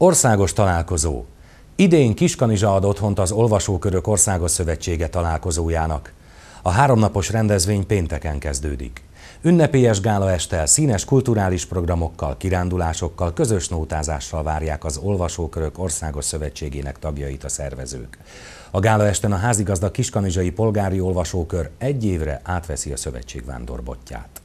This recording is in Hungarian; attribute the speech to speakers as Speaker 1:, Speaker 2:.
Speaker 1: Országos találkozó. Idén Kiskanizsa ad otthont az Olvasókörök Országos Szövetsége találkozójának. A háromnapos rendezvény pénteken kezdődik. Ünnepélyes gála estel színes kulturális programokkal, kirándulásokkal, közös nótázással várják az Olvasókörök Országos Szövetségének tagjait a szervezők. A gála esten a házigazda Kiskanizsai Polgári Olvasókör egy évre átveszi a szövetség vándorbotját.